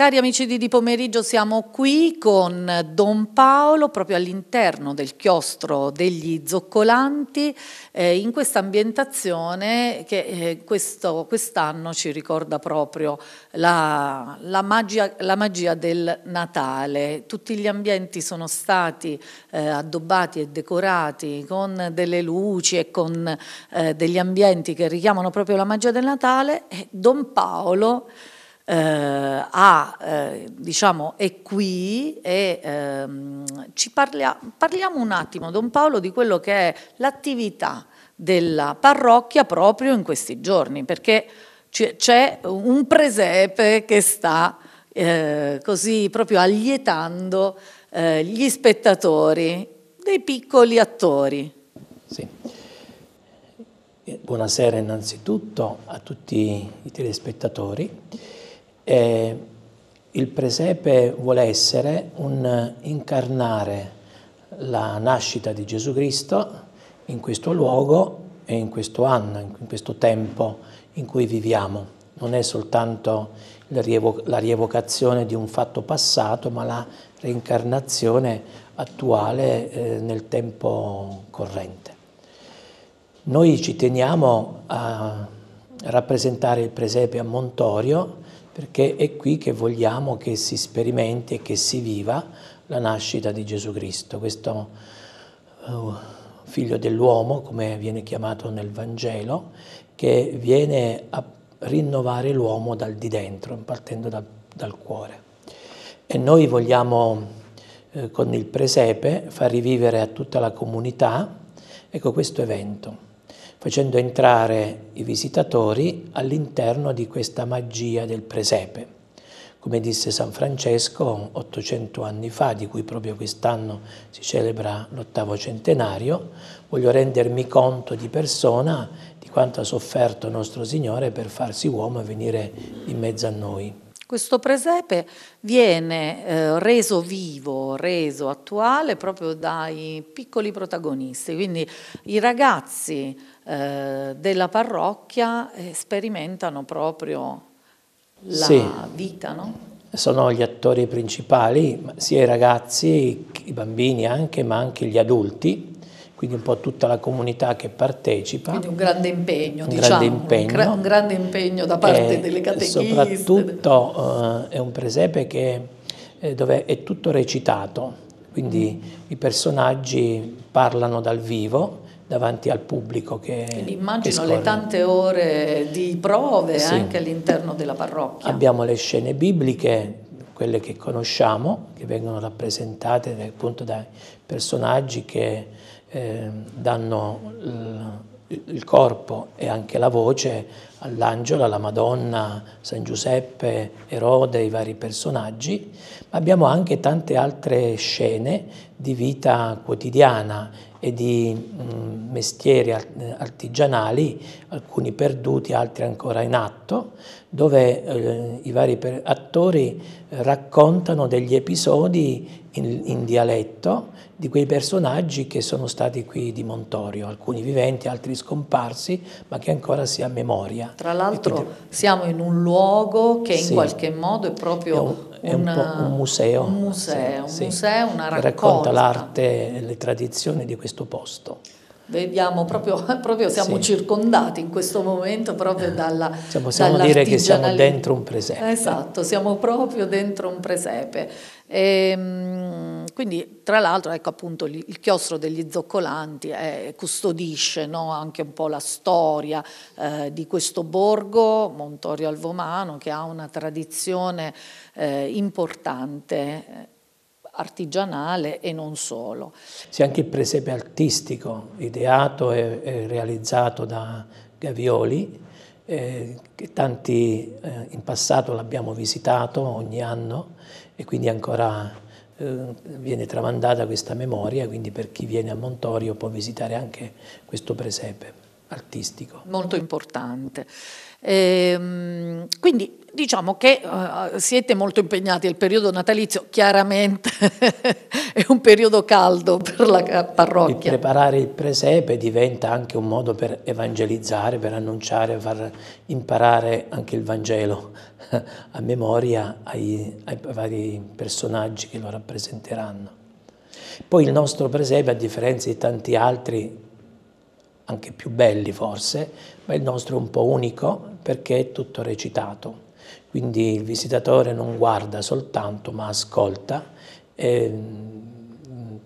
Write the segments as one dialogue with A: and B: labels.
A: Cari amici di Di Pomeriggio, siamo qui con Don Paolo, proprio all'interno del chiostro degli Zoccolanti, eh, in questa ambientazione che eh, questo, quest'anno ci ricorda proprio la, la, magia, la, magia, del Natale. Tutti gli ambienti sono stati eh, addobbati e decorati con delle luci e con eh, degli ambienti che richiamano proprio la magia del Natale. E Don Paolo eh, ha, eh, diciamo, è qui e ehm, ci parlia, parliamo un attimo, Don Paolo, di quello che è l'attività della parrocchia proprio in questi giorni, perché c'è un presepe che sta eh, così proprio allietando eh, gli spettatori, dei piccoli attori. Sì.
B: Buonasera innanzitutto a tutti
A: i telespettatori.
B: Eh, il presepe vuole essere un incarnare la nascita di Gesù Cristo in questo luogo e in questo anno, in questo tempo in cui viviamo. Non è soltanto la rievocazione di un fatto passato, ma la reincarnazione attuale eh, nel tempo corrente. Noi ci teniamo a rappresentare il presepe a Montorio perché è qui che vogliamo che si sperimenti e che si viva la nascita di Gesù Cristo. Questo eh, figlio dell'uomo, come viene chiamato nel Vangelo, che viene a rinnovare l'uomo dal di dentro, partendo da, dal cuore. E noi vogliamo eh, con il presepe far rivivere a tutta la comunità ecco, questo evento facendo entrare i visitatori all'interno di questa magia del presepe. Come disse San Francesco 800 anni fa, di cui proprio quest'anno si celebra l'ottavo centenario, voglio rendermi conto di persona di quanto ha sofferto nostro Signore per farsi uomo e venire in mezzo a noi.
A: Questo presepe viene eh, reso vivo reso attuale proprio dai piccoli protagonisti, quindi i ragazzi eh, della parrocchia eh, sperimentano proprio la sì. vita, no?
B: Sono gli attori principali, sia i ragazzi, i bambini anche, ma anche gli adulti, quindi un po' tutta la comunità che partecipa. Quindi un
A: grande impegno, un diciamo, grande impegno, un, un grande impegno da parte delle catechiste.
B: Soprattutto eh, è un presepe che eh, dove è tutto recitato, quindi mm. i personaggi parlano dal vivo davanti al pubblico che Quindi immagino che le tante
A: ore di prove sì. anche all'interno della parrocchia.
B: Abbiamo le scene bibliche, quelle che conosciamo, che vengono rappresentate appunto dai personaggi che eh, danno il corpo e anche la voce all'angelo, alla Madonna, San Giuseppe, Erode, i vari personaggi, ma abbiamo anche tante altre scene di vita quotidiana e di mh, mestieri artigianali, alcuni perduti, altri ancora in atto, dove eh, i vari attori eh, raccontano degli episodi in, in dialetto di quei personaggi che sono stati qui di Montorio, alcuni viventi, altri scomparsi, ma che ancora si ha memoria.
A: Tra l'altro quindi... siamo in un luogo che in qualche modo è proprio... È un è una, un po' un
B: museo. Un museo, sì,
A: un museo una raccolta. Che racconta
B: l'arte e le tradizioni di questo posto.
A: Vediamo proprio, proprio siamo sì. circondati in questo momento proprio dalla cioè, Possiamo dire che siamo dentro
B: un presepe. Esatto,
A: siamo proprio dentro un presepe. E, ehm, quindi tra l'altro ecco appunto il chiostro degli zoccolanti eh, custodisce no, anche un po' la storia eh, di questo borgo Montorio Alvomano che ha una tradizione eh, importante eh, artigianale e non solo.
B: Sì, anche il presepe artistico ideato e, e realizzato da Gavioli eh, che tanti eh, in passato l'abbiamo visitato ogni anno e quindi ancora eh, viene tramandata questa memoria, quindi per chi viene a Montorio può visitare anche questo presepe artistico.
A: Molto importante. E, ehm, quindi diciamo che uh, siete molto impegnati, il periodo natalizio chiaramente è un periodo caldo per la
B: parrocchia. Il preparare il presepe diventa anche un modo per evangelizzare, per annunciare, far imparare anche il Vangelo a memoria ai, ai vari personaggi che lo rappresenteranno. Poi il nostro presepe, a differenza di tanti altri anche più belli forse, ma il nostro è un po' unico perché è tutto recitato. Quindi il visitatore non guarda soltanto ma ascolta, e mm,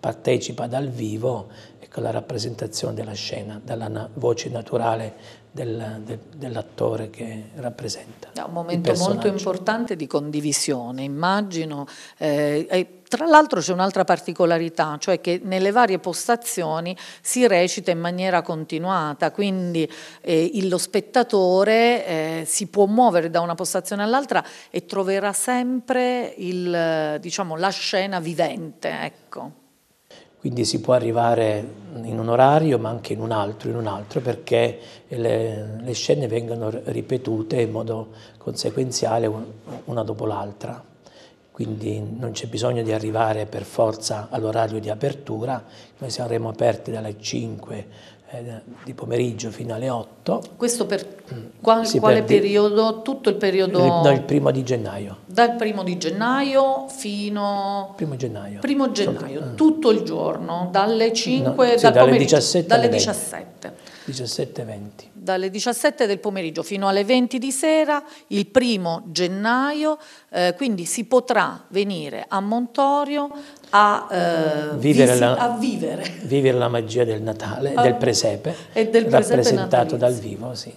B: partecipa dal vivo con ecco, la rappresentazione della scena, dalla voce naturale del, de, dell'attore che rappresenta.
A: È un momento molto importante di condivisione, immagino. Eh, tra l'altro c'è un'altra particolarità, cioè che nelle varie postazioni si recita in maniera continuata, quindi eh, lo spettatore eh, si può muovere da una postazione all'altra e troverà sempre il, diciamo, la scena vivente. Ecco.
B: Quindi si può arrivare in un orario ma anche in un altro, in un altro perché le, le scene vengono ripetute in modo conseguenziale una dopo l'altra. Quindi non c'è bisogno di arrivare per forza all'orario di apertura, noi saremo aperti dalle 5 eh, di pomeriggio fino alle 8.
A: Questo per mm. qual, sì, quale per periodo? Tutto il periodo? Eh, dal
B: primo di gennaio.
A: Dal primo di gennaio fino... Primo gennaio. Primo gennaio, mm. tutto il giorno, dalle 5, no, sì, dalle 17. Dalle 17.
B: 17.20.
A: Dalle 17 del pomeriggio fino alle 20 di sera, il primo gennaio, eh, quindi si potrà venire a Montorio a, eh, vivere, visi, la, a vivere.
B: vivere, la, magia del Natale, ah, del presepe, e del presepe rappresentato natalizio. dal vivo. Sì.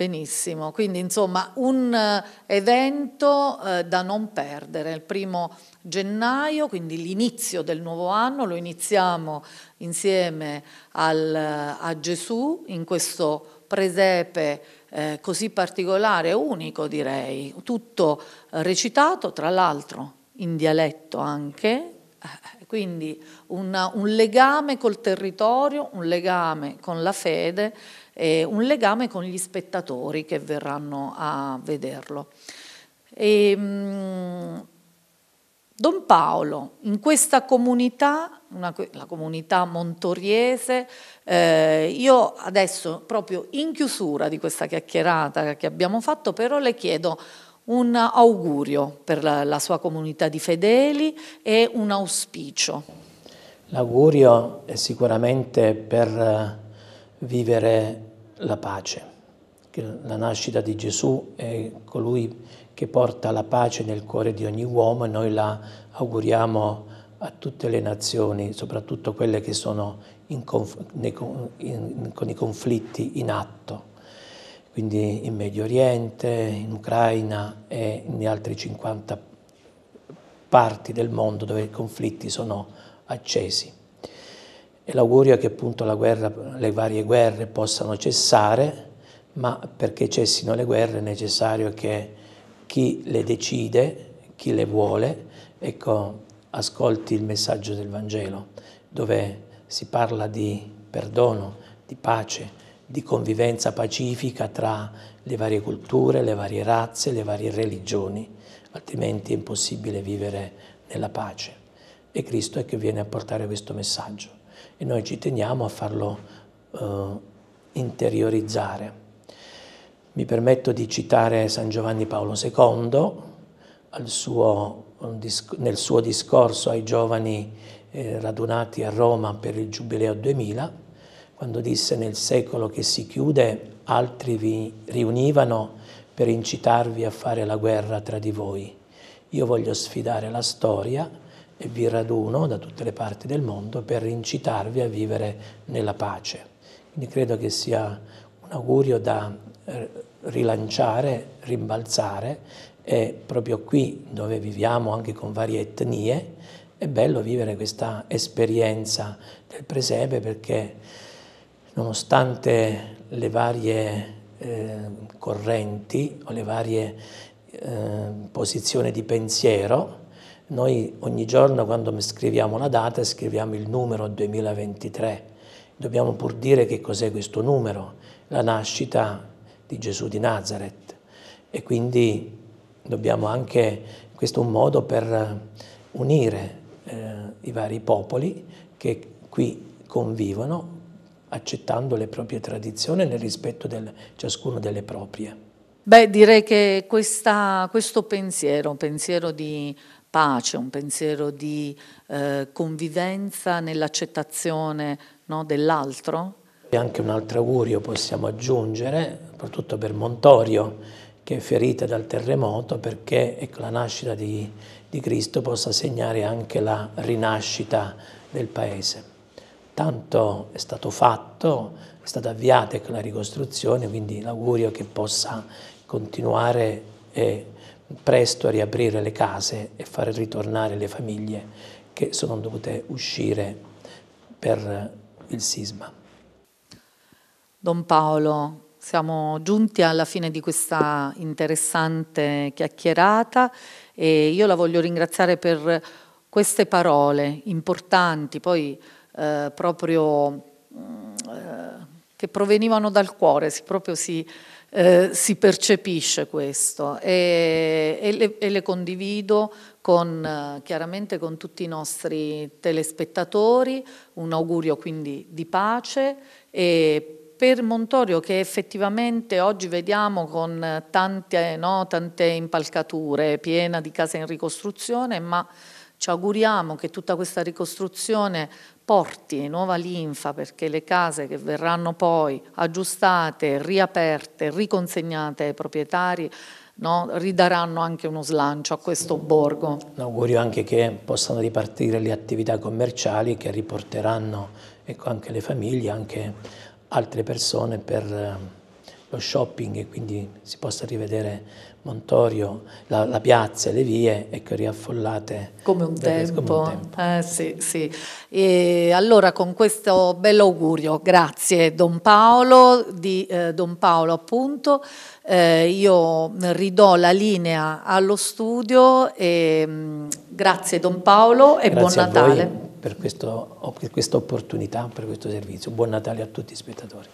A: Benissimo, quindi insomma un eh, evento eh, da non perdere, il primo gennaio, quindi l'inizio del nuovo anno, lo iniziamo insieme al, eh, a Gesù in questo presepe eh, così particolare, unico direi, tutto eh, recitato, tra l'altro in dialetto anche, quindi una, un legame col territorio, un legame con la fede eh, un legame con gli spettatori che verranno a vederlo. E, ehm, mh, Don Paolo, in questa comunità, una, la comunità montoriese, eh, io adesso proprio in chiusura di questa chiacchierata che abbiamo fatto, però le chiedo un augurio per la, la sua comunità di fedeli e un auspicio.
B: L'augurio è sicuramente per eh, vivere la pace. la nascita di Gesù è colui che porta la pace nel cuore di ogni uomo e noi la auguriamo a tutte le nazioni, soprattutto quelle che sono in conf- nei, in, con i conflitti in atto, quindi in Medio Oriente, in Ucraina e in altre 50 parti del mondo dove i conflitti sono accesi. E l'augurio è che appunto guerra, le varie guerre possano cessare, ma perché cessino le guerre è necessario che chi le decide, chi le vuole, ecco, ascolti il messaggio del Vangelo, dove si parla di perdono, di pace, di convivenza pacifica tra le varie culture, le varie razze, le varie religioni, altrimenti è impossibile vivere nella pace. E Cristo è che viene a portare questo messaggio e noi ci teniamo a farlo eh, interiorizzare. Mi permetto di citare San Giovanni Paolo II suo, nel suo discorso ai giovani eh, radunati a Roma per il Giubileo 2000, quando disse nel secolo che si chiude altri vi riunivano per incitarvi a fare la guerra tra di voi. Io voglio sfidare la storia e vi raduno da tutte le parti del mondo per incitarvi a vivere nella pace. Quindi credo che sia un augurio da eh, rilanciare, rimbalzare e proprio qui dove viviamo anche con varie etnie è bello vivere questa esperienza del presepe perché nonostante le varie eh, correnti o le varie eh, posizioni di pensiero, noi ogni giorno quando scriviamo la data scriviamo il numero 2023. Dobbiamo pur dire che cos'è questo numero, la nascita di Gesù di Nazareth. E quindi dobbiamo anche, questo è un modo per unire eh, i vari popoli che qui convivono accettando le proprie tradizioni nel rispetto del, ciascuno delle proprie.
A: Beh, direi che questa, questo pensiero, pensiero di pace, un pensiero di eh, convivenza nell'accettazione no, dell'altro. E
B: anche un altro augurio possiamo aggiungere, soprattutto per Montorio, che è ferita dal terremoto, perché ecco, la nascita di, di Cristo possa segnare anche la rinascita del paese. Tanto è stato fatto, è stata avviata ecco, la ricostruzione, quindi l'augurio che possa continuare e presto a riaprire le case e far ritornare le famiglie che sono dovute uscire per il sisma.
A: Don Paolo, siamo giunti alla fine di questa interessante chiacchierata e io la voglio ringraziare per queste parole importanti, poi eh, proprio mm, che provenivano dal cuore, si, proprio si, eh, si percepisce questo e, e, le, e le, condivido con, chiaramente con tutti i nostri telespettatori, un augurio quindi di pace e per Montorio che effettivamente oggi vediamo con tante, no, tante impalcature, piena di case in ricostruzione, ma ci auguriamo che tutta questa ricostruzione porti nuova linfa perché le case che verranno poi aggiustate, riaperte, riconsegnate ai proprietari no, ridaranno anche uno slancio a questo borgo.
B: Un augurio anche che possano ripartire le attività commerciali che riporteranno ecco, anche le famiglie, anche altre persone per eh, lo shopping e quindi si possa rivedere Montorio, la, la piazza e le vie ecco, riaffollate.
A: Come un da, tempo. Come un tempo. Eh, sì, sì. E allora con questo bello augurio, grazie Don Paolo, di eh, Don Paolo appunto, eh, io ridò la linea allo studio e mh, mm, grazie Don Paolo e grazie buon Natale.
B: per, questo, per questa opportunità, per questo servizio. Buon Natale a tutti i spettatori.